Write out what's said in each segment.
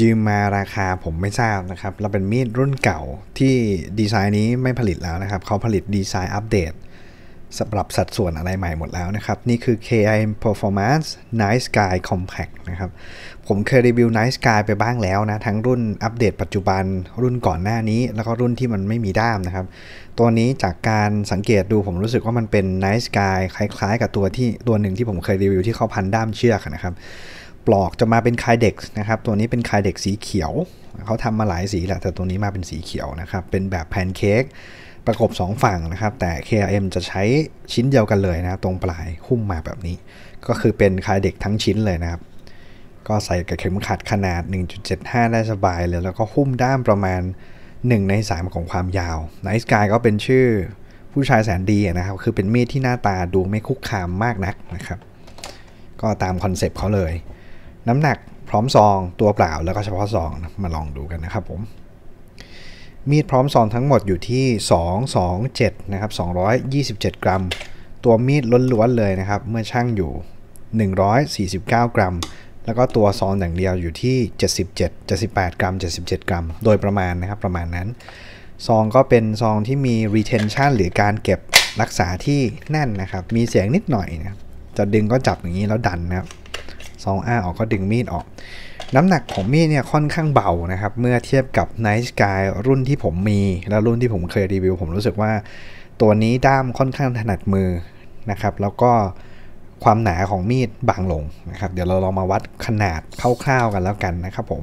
ยืมมาราคาผมไม่ทราบนะครับเราเป็นมีดรุ่นเก่าที่ดีไซน์นี้ไม่ผลิตแล้วนะครับเขาผลิตดีไซน์อัปเดตสำหรับสัดส่วนอะไรใหม่หมดแล้วนะครับนี่คือ KI Performance n i c e Sky Compact นะครับผมเคยรีวิว n i c e Sky ไปบ้างแล้วนะทั้งรุ่นอัปเดต ปัจจุบันรุ่นก่อนหน้านี้ แล้วก็รุ่นที่มันไม่มีด้ามนะครับ ตัวนี้จากการสังเกตดูผมรู้สึกว่ามันเป็น n i c e Sky คล้ายๆกับตัวที่ตัวหนึ่งที่ผมเคยรีวิวที่เขาพันด้ามเชือกนะครับปลอกจะมาเป็นคายเด็กนะครับ ตัวนี้เป็นคายเด็กสีเขียว เขาทำมาหลายสีแหละ แต่ตัวนี้มาเป็นสีเขียวนะครับ เป็นแบบแพนเค้ก ประกบ2 ฝั่งนะครับ แต่ KRM จะใช้ชิ้นเดียวกันเลยนะ ตรงปลาย หุ้มมาแบบนี้ ก็คือเป็นคายเด็กทั้งชิ้นเลยนะครับ ก็ใส่กับเข็มขัดขนาด 1.75 ได้สบายเลย แล้วก็หุ้มด้ามประมาณ 1 ใน3ของความยาว Nice Guy ก็เป็นชื่อผู้ชายแสนดีนะครับ คือเป็นมีดที่หน้าตาดูไม่คุกคามมากนักนะครับ ก็ตามคอนเซปต์เขาเลยน้ำหนักพร้อมซองตัวเปล่าแล้วก็เฉพาะซอง มาลองดูกันนะครับผม มีดพร้อมซองทั้งหมดอยู่ที่227นะครับ227 กรัม ตัวมีดล้วนๆเลยนะครับ เมื่อช่างอยู่ 149 กรัม แล้วก็ตัวซองอย่างเดียวอยู่ที่ 77 78 กรัม 77 กรัม โดยประมาณนะครับ ประมาณนั้นซองก็เป็นซองที่มี retention หรือการเก็บรักษาที่แน่นนะครับมีเสียงนิดหน่อยนะจะดึงก็จับอย่างนี้แล้วดันนะครับซองอ้าออกก็ดึงมีดออก น้ำหนักของมีดเนี่ยค่อนข้างเบานะครับเมื่อเทียบกับ Night Sky รุ่นที่ผมมี และรุ่นที่ผมเคยรีวิว ผมรู้สึกว่าตัวนี้ด้ามค่อนข้างถนัดมือนะครับแล้วก็ความหนาของมีดบางลงนะครับเดี๋ยวเราลองมาวัดขนาดคร่าวๆกันแล้วกันนะครับผม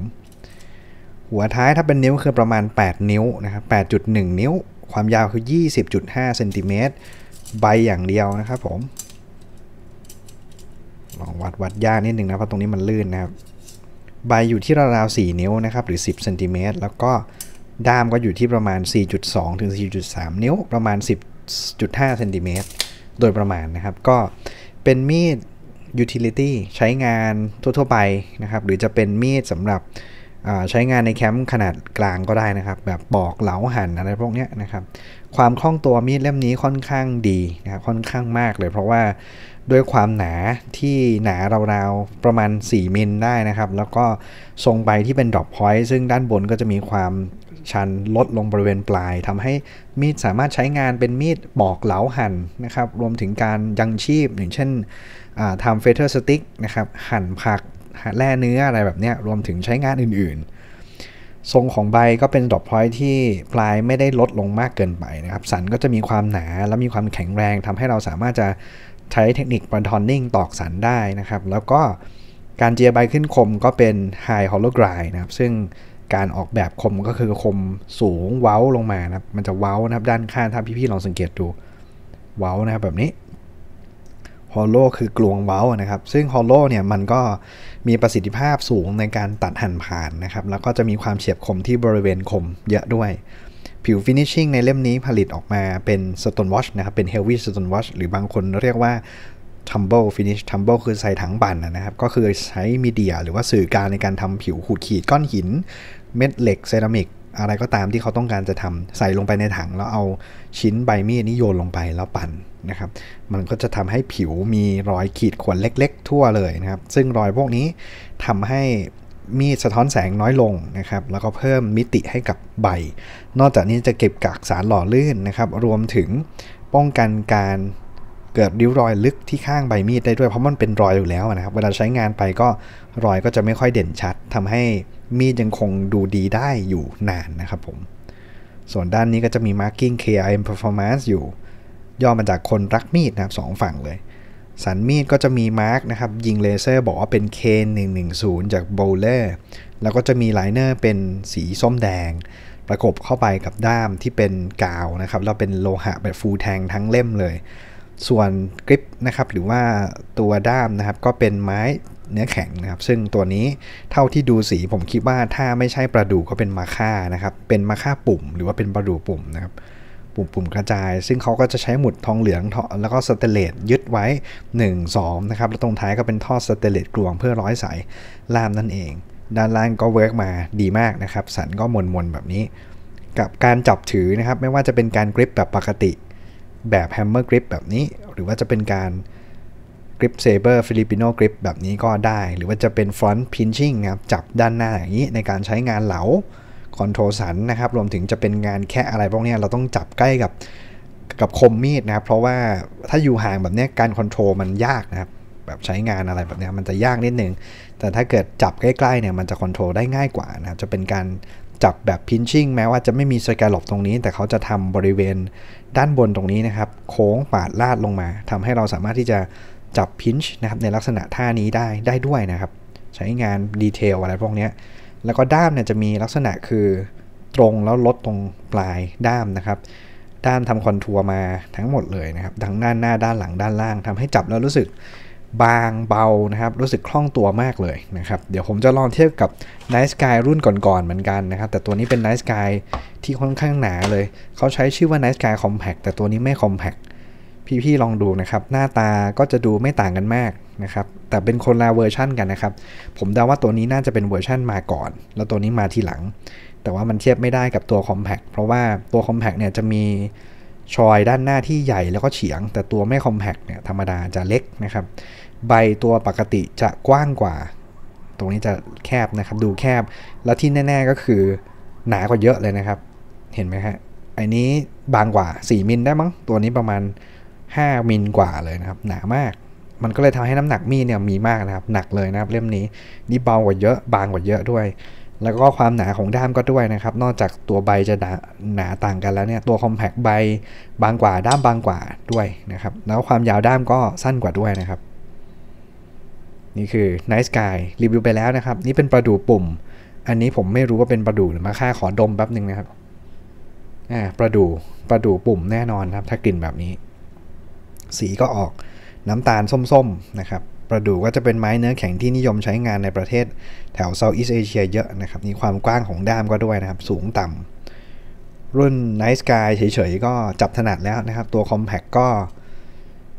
หัวท้ายถ้าเป็นนิ้ว คือประมาณ 8 นิ้วนะครับ8.1 นิ้ว ความยาวคือ 20.5เซนติเมตรใบอย่างเดียวนะครับผมลองวัดวัดยากนิดหนึ่งนะเพราะตรงนี้มันลื่น นะ ครับ ใบอยู่ที่ราวๆ4 นิ้ว นะ ครับ หรือ 10เซนติเมตรแล้วก็ด้ามก็อยู่ที่ประมาณ 4.2 ถึง 4.3 นิ้ว ประมาณ 10.5เซนติเมตรโดยประมาณนะครับ ก็เป็นมีด utility ใช้งานทั่วๆไปนะครับ หรือจะเป็นมีดสำหรับใช้งานในแคมป์ขนาดกลางก็ได้นะครับแบบปอกเหลาหั่นอะไรพวกนี้นะครับความคล่องตัวมีดเล่มนี้ค่อนข้างดีนะครับค่อนข้างมากเลยเพราะว่าด้วยความหนาที่หนาราวๆประมาณ4มิลได้นะครับ แล้วก็ทรงใบที่เป็นดรอปพอยต์ซึ่งด้านบนก็จะมีความชันลดลงบริเวณปลาย ทำให้มีดสามารถใช้งานเป็นมีดปอกเหลาหั่นนะครับรวมถึงการยังชีพอย่างเช่นทำเฟเธอร์สติ๊กนะครับหั่นผักแร่เนื้ออะไรแบบนี้รวมถึงใช้งานอื่นๆ ทรงของใบก็เป็นดอกพลอยที่ปลายไม่ได้ลดลงมากเกินไปนะครับ สันก็จะมีความหนาและมีความแข็งแรงทำให้เราสามารถจะใช้เทคนิคบอลทอนนิ่งตอกสันได้นะครับ แล้วก็การเจียใบขึ้นคมก็เป็นไฮฮอลโลกรายนะครับ ซึ่งการออกแบบคมก็คือคมสูงเว้าลงมานะครับ มันจะเว้านะครับด้านข้างถ้าพี่ๆลองสังเกตดูเว้านะครับ แบบนี้ฮอลโลคือกลวงเว้านะครับซึ่งฮอลโลเนี่ยมันก็มีประสิทธิภาพสูงในการตัดหั่นผ่านนะครับแล้วก็จะมีความเฉียบคมที่บริเวณคมเยอะด้วย ผิวฟินิชชิ่งในเล่มนี้ผลิตออกมาเป็นสโตนวอชนะครับเป็นเฮลวี่สโตนวอชหรือบางคนเรียกว่าทัมเบิลฟินิชทัมเบิลคือใส่ถังบั่นนะครับก็คือใช้มีเดียหรือว่าสื่อการในการทำผิวขูดขีดก้อนหิน เม็ดเหล็กเซรามิกอะไรก็ตามที่เขาต้องการจะทำใส่ลงไปในถังแล้วเอาชิ้นใบมีดนี้โยนลงไปแล้วปั่นนะครับมันก็จะทำให้ผิวมีรอยขีดข่วนเล็กๆ ทั่วเลยนะครับซึ่งรอยพวกนี้ทำให้มีสะท้อนแสงน้อยลงนะครับแล้วก็เพิ่มมิติให้กับใบ นอกจากนี้จะเก็บกักสารหล่อลื่นนะครับรวมถึงป้องกันการเกิดริ้วรอยลึกที่ข้างใบมีดได้ด้วยเพราะมันเป็นรอยอยู่แล้วนะครับเวลาใช้งานไปก็รอยก็จะไม่ค่อยเด่นชัด ทำให้มีดยังคงดูดีได้อยู่นานนะครับผมส่วนด้านนี้ก็จะมี marking KIM performance อยู่ย่อมาจากคนรักมีดนะครับสองฝั่งเลย สันมีดก็จะมีมาร์กนะครับยิงเลเซอร์บอกว่าเป็นเ K110 จากโบลเลอร์แล้วก็จะมีไลเนอร์เป็นสีส้มแดง ประกบเข้าไปกับด้ามที่เป็นกาวนะครับแล้วเป็นโลหะแบบฟูแทงทั้งเล่มเลย ส่วนกริปนะครับหรือว่าตัวด้ามนะครับก็เป็นไม้เนื้อแข็งนะครับ ซึ่งตัวนี้เท่าที่ดูสีผมคิดว่าถ้าไม่ใช่ประดูก็เป็นมาค่านะครับเป็นมาค่าปุ่ม หรือว่าเป็นประดูปุ่มนะครับปุ่มปุ่มกระจาย ซึ่งเขาก็จะใช้หมุดทองเหลืองแล้วก็สเตเลตยึดไว้ 1 2นะครับแล้วตรงท้ายก็เป็นท่อสเตเลตกลวงเพื่อร้อยสายล่ามนั่นเอง ด้านล่างก็เวิร์กมาดีมากนะครับสันก็มนมนแบบนี้ กับการจับถือนะครับ ไม่ว่าจะเป็นการกริปแบบปกติแบบแฮมเมอร์กริปแบบนี้ หรือว่าจะเป็นการกริปเซเบอร์ฟิลิปินโนกริปแบบนี้ก็ได้หรือว่าจะเป็นฟรอนต์พินชิ่งนะครับจับด้านหน้าอย่างนี้ในการใช้งานเหลาคอนโทรสันนะครับรวมถึงจะเป็นงานแค่อะไรพวกนี้เราต้องจับใกล้กับกับคมมีดนะครับเพราะว่าถ้าอยู่ห่างแบบนี้การคอนโทรมันยากนะครับแบบใช้งานอะไรแบบนี้มันจะยากนิดนึงแต่ถ้าเกิดจับใกล้ๆเนี่ยมันจะคอนโทรได้ง่ายกว่านะครับจะเป็นการจับแบบพินชิ่งแม้ว่าจะไม่มีสแกลลบตรงนี้ แต่เขาจะทำบริเวณด้านบนตรงนี้นะครับโค้งปาดลาดลงมาทำให้เราสามารถที่จะจับพินช์นะครับในลักษณะท่านี้ได้ได้ด้วยนะครับใช้งานดีเทลอะไรพวกนี้แล้วก็ด้ามเนี่ยจะมีลักษณะคือตรงแล้วลดตรงปลายด้ามนะครับด้านทำคอนทัวร์มาทั้งหมดเลยนะครับทั้งด้านหน้าด้านหลังด้านล่างทำให้จับแล้วรู้สึกบางเบานะครับรู้สึกคล่องตัวมากเลยนะครับเดี๋ยวผมจะลองเทียบกับ n i ส e Sky รุ่นก่อนๆเหมือนกันนะครับแต่ตัวนี้เป็น n i ส e Sky ที่ค่อนข้างหนาเลย เขาใช้ชื่อว่า n i ส e Sky Compact แต่ตัวนี้ไม่ Compact พี่ๆ ลองดูนะครับหน้าตาก็จะดูไม่ต่างกันมากนะครับแต่เป็นคนละเวอร์ชั่นกันนะครับผมเดาว่าตัวนี้น่าจะเป็นเวอร์ชั่นมาก่อน แล้วตัวนี้มาทีหลัง แต่ว่ามันเทียบไม่ได้กับตัว Compact เพราะว่าตัว Compact เนี่ยจะมีชอยด้านหน้าที่ใหญ่แล้วก็เฉียงแต่ตัวไม่ Compact เนี่ยธรรมดาจะเล็กนะครับใบตัวปกติจะกว้างกว่า ตรงนี้จะแคบนะครับดูแคบแล้วที่แน่ๆ ก็คือหนากว่าเยอะเลยนะครับ เห็นไหมฮะอันนี้บางกว่า 4มิลได้มั้งตัวนี้ประมาณ5 มิลกว่าเลยนะครับหนามาก มันก็เลยทำให้น้ำหนักมีดเนี่ยมีมากนะครับหนักเลยนะครับเล่มนี้นี่เบากว่าเยอะบางกว่าเยอะด้วย แล้วก็ความหนาของด้ามก็ด้วยนะครับ นอกจากตัวใบจะหนาหนาต่างกันแล้วเนี่ยตัวคอมแพกใบบางกว่าด้ามบางกว่าด้วยนะครับแล้วความยาวด้ามก็สั้นกว่าด้วยนะครับ นี่คือ Night Sky รีวิวไปแล้วนะครับนี่เป็นประดูปุ่ม อันนี้ผมไม่รู้ว่าเป็นประดูหรือมาค่าขอดมแป๊บหนึ่งนะครับอ่าประดูประดูปุ่มแน่นอนครับ ถ้ากลิ่นแบบนี้สีก็ออกน้ำตาลส้มๆนะครับประดู่ก็จะเป็นไม้เนื้อแข็งที่นิยมใช้งานในประเทศแถวเซาท์อีสเอเชียเยอะนะครับมีความกว้างของด้ามก็ด้วยนะครับ สูงต่ำ รุ่น n i ส e Sky เฉยๆ ก็จับถนัดแล้วนะครับ ตัว Compact ก็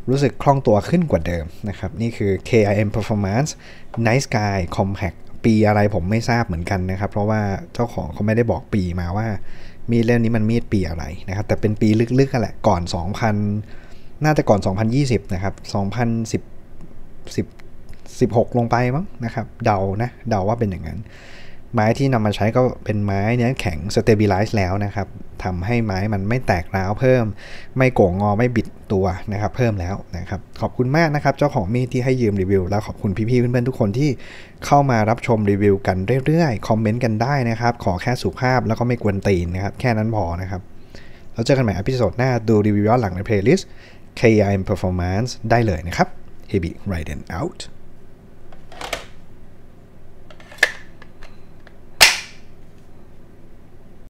รู้สึกคล่องตัวขึ้นกว่าเดิมนะครับ นี่คือ KIM Performance n i c e Sky Compact ปีอะไรผมไม่ทราบเหมือนกันนะครับ เพราะว่าเจ้าของเขาไม่ได้บอกปีมาว่ามีดเล่มนี้มันมีดปีอะไรนะครับแต่เป็นปีลึกๆกันแหละก่อน 2000น่าจะก่อน 2020 นะครับ2010 1 6 ลงไปมั้งนะครับ เดานะเดาว่าเป็นอย่างนั้น ไม้ที่นำมาใช้ก็เป็นไม้เนื้อแข็ง stabilize แล้วนะครับทำให้ไม้มันไม่แตกร้าวเพิ่ม ไม่โก่งงอไม่บิดตัวนะครับเพิ่มแล้วนะครับ ขอบคุณมากนะครับเจ้าของมีดที่ให้ยืมรีวิวแล้วขอบคุณพี่ๆเพื่อนๆทุกคนที่เข้ามารับชมรีวิว กันเรื่อยๆคอมเมนต์กันได้นะครับ ขอแค่สุภาพแล้วก็ไม่กวนตีนนะครับแค่นั้นพอนะครับเราเจอกันใหม่อพิโซดหน้าดูรีวิวย้อนหลังในเพลย์ลิสต์ KIM Performance ได้เลยนะครับ Hebi r i d e n out